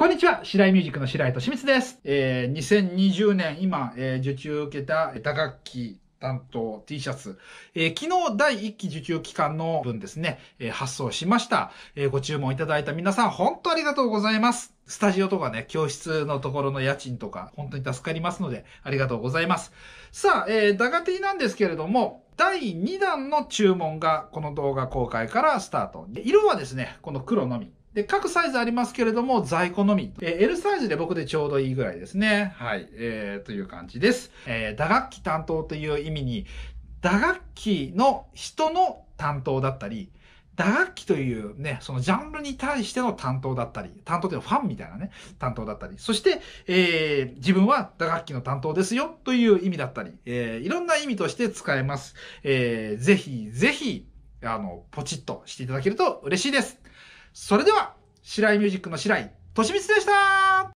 こんにちは、白井ミュージックの白井としみつです。えー、2020年、今、えー、受注を受けたえ、打楽器担当 T シャツ、えー、昨日第1期受注期間の分ですね、えー、発送しました、えー、ご注文いただいた皆さん、本当ありがとうございます。スタジオとかね、教室のところの家賃とか、本当に助かりますので、ありがとうございます。さあ、えー、ダガティなんですけれども、第2弾の注文が、この動画公開からスタート。で、色はですね、この黒のみ。で、各サイズありますけれども、在庫のみ。えー、L サイズで僕でちょうどいいぐらいですね。はい。えー、という感じです。えー、打楽器担当という意味に、打楽器の人の担当だったり、打楽器というね、そのジャンルに対しての担当だったり、担当というのはファンみたいなね、担当だったり、そして、えー、自分は打楽器の担当ですよという意味だったり、えー、いろんな意味として使えます。えー、ぜひぜひ、あの、ポチッとしていただけると嬉しいです。それでは白井ミュージックの白井としみつでした